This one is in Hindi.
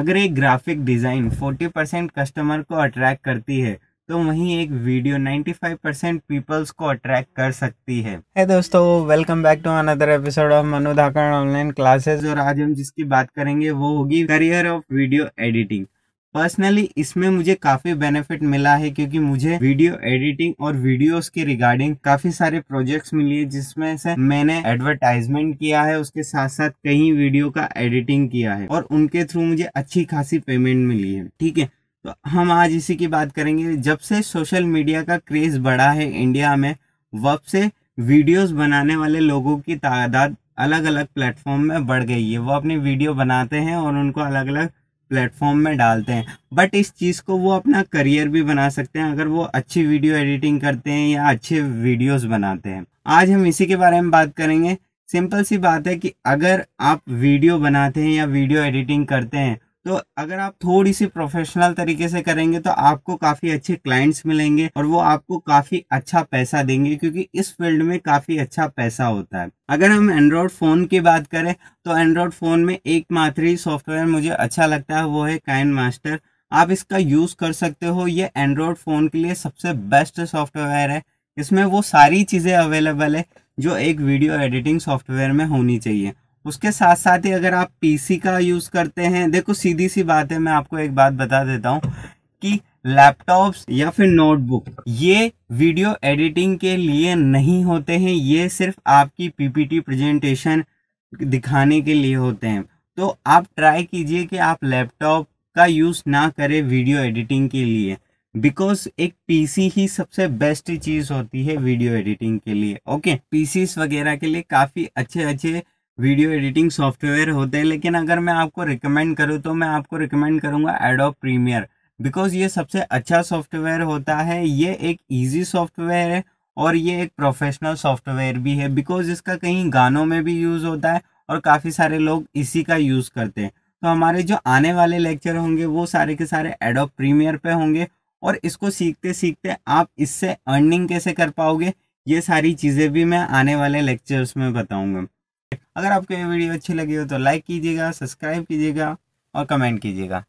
अगर एक ग्राफिक डिज़ाइन 40% कस्टमर को अट्रैक्ट करती है तो वहीं एक वीडियो 95 परसेंट पीपल्स को अट्रैक्ट कर सकती है hey दोस्तों welcome back to another episode of Manu online classes और आज हम जिसकी बात करेंगे वो होगी career of video editing personally इसमें मुझे काफी बेनिफिट मिला है क्योंकि मुझे वीडियो एडिटिंग और वीडियोस के रिगार्डिंग काफी सारे प्रोजेक्ट्स मिली है जिसमें से मैंने एडवर्टाइजमेंट किया है उसके साथ साथ कई वीडियो का एडिटिंग किया है और उनके थ्रू मुझे अच्छी खासी पेमेंट मिली है ठीक है तो हम आज इसी की बात करेंगे जब से सोशल मीडिया का क्रेज बढ़ा है इंडिया में वब से वीडियोस बनाने वाले लोगों की तादाद अलग अलग प्लेटफॉर्म में बढ़ गई है वो अपनी वीडियो बनाते हैं और उनको अलग अलग प्लेटफॉर्म में डालते हैं बट इस चीज़ को वो अपना करियर भी बना सकते हैं अगर वो अच्छी वीडियो एडिटिंग करते हैं या अच्छे वीडियोस बनाते हैं आज हम इसी के बारे में बात करेंगे सिंपल सी बात है कि अगर आप वीडियो बनाते हैं या वीडियो एडिटिंग करते हैं तो अगर आप थोड़ी सी प्रोफेशनल तरीके से करेंगे तो आपको काफ़ी अच्छे क्लाइंट्स मिलेंगे और वो आपको काफ़ी अच्छा पैसा देंगे क्योंकि इस फील्ड में काफ़ी अच्छा पैसा होता है अगर हम एंड्रॉयड फ़ोन की बात करें तो एंड्रॉयड फ़ोन में एकमात्र ही सॉफ्टवेयर मुझे अच्छा लगता है वो है काइन मास्टर आप इसका यूज़ कर सकते हो ये एंड्रॉयड फ़ोन के लिए सबसे बेस्ट सॉफ्टवेयर है इसमें वो सारी चीज़ें अवेलेबल है जो एक वीडियो एडिटिंग सॉफ्टवेयर में होनी चाहिए उसके साथ साथ ही अगर आप पीसी का यूज़ करते हैं देखो सीधी सी बात है मैं आपको एक बात बता देता हूँ कि लैपटॉप्स या फिर नोटबुक ये वीडियो एडिटिंग के लिए नहीं होते हैं ये सिर्फ आपकी पीपीटी प्रेजेंटेशन दिखाने के लिए होते हैं तो आप ट्राई कीजिए कि आप लैपटॉप का यूज़ ना करें वीडियो एडिटिंग के लिए बिकॉज एक पीसी ही सबसे बेस्ट चीज़ होती है वीडियो एडिटिंग के लिए ओके पीसीस वगैरह के लिए काफ़ी अच्छे अच्छे वीडियो एडिटिंग सॉफ्टवेयर होते हैं लेकिन अगर मैं आपको रिकमेंड करूँ तो मैं आपको रिकमेंड करूँगा एडोब प्रीमियर बिकॉज ये सबसे अच्छा सॉफ्टवेयर होता है ये एक ईजी सॉफ्टवेयर है और ये एक प्रोफेशनल सॉफ्टवेयर भी है बिकॉज इसका कहीं गानों में भी यूज़ होता है और काफ़ी सारे लोग इसी का यूज़ करते हैं तो हमारे जो आने वाले लेक्चर होंगे वो सारे के सारे एडोब प्रीमियर पे होंगे और इसको सीखते सीखते आप इससे अर्निंग कैसे कर पाओगे ये सारी चीज़ें भी मैं आने वाले लेक्चर्स में बताऊँगा अगर आपको ये वीडियो अच्छी लगी हो तो लाइक कीजिएगा सब्सक्राइब कीजिएगा और कमेंट कीजिएगा